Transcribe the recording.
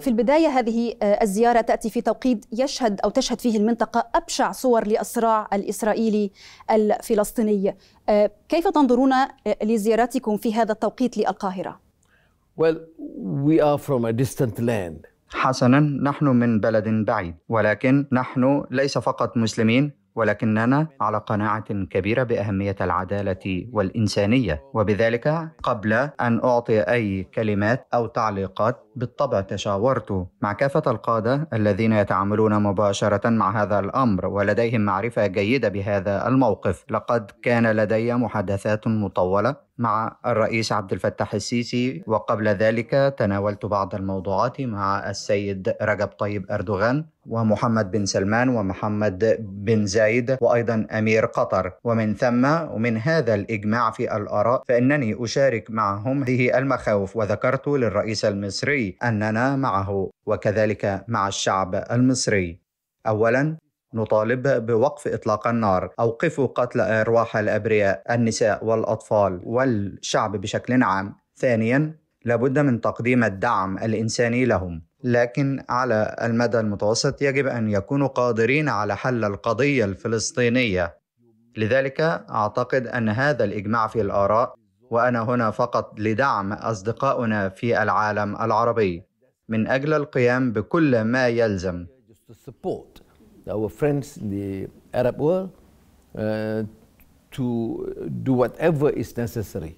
في البداية هذه آه، الزيارة تأتي في توقيت يشهد أو تشهد فيه المنطقة أبشع صور للصراع الإسرائيلي الفلسطيني آه، كيف تنظرون آه، لزيارتكم في هذا التوقيت للقاهرة؟ Well, we are from a distant land. حسنا نحن من بلد بعيد ولكن نحن ليس فقط مسلمين ولكننا على قناعه كبيره باهميه العداله والانسانيه وبذلك قبل ان اعطي اي كلمات او تعليقات بالطبع تشاورت مع كافه القاده الذين يتعاملون مباشره مع هذا الامر ولديهم معرفه جيده بهذا الموقف لقد كان لدي محادثات مطوله مع الرئيس عبد الفتاح السيسي وقبل ذلك تناولت بعض الموضوعات مع السيد رجب طيب أردوغان ومحمد بن سلمان ومحمد بن زايد وأيضا أمير قطر ومن ثم ومن هذا الإجماع في الآراء فإنني أشارك معهم هذه المخاوف وذكرت للرئيس المصري أننا معه وكذلك مع الشعب المصري أولا نطالب بوقف إطلاق النار أوقفوا قتل أرواح الأبرياء النساء والأطفال والشعب بشكل عام ثانيا لابد من تقديم الدعم الإنساني لهم لكن على المدى المتوسط يجب أن يكونوا قادرين على حل القضية الفلسطينية لذلك أعتقد أن هذا الإجماع في الآراء وأنا هنا فقط لدعم أصدقائنا في العالم العربي من أجل القيام بكل ما يلزم our friends in the Arab world uh, to do whatever is necessary